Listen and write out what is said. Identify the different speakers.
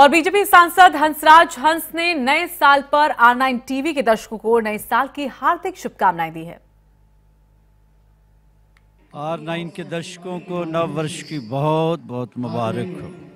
Speaker 1: और बीजेपी सांसद हंसराज हंस ने नए साल पर आर नाइन टीवी के दर्शकों को नए साल की हार्दिक शुभकामनाएं दी है
Speaker 2: आर नाइन के दर्शकों को नव वर्ष की बहुत बहुत मुबारक हो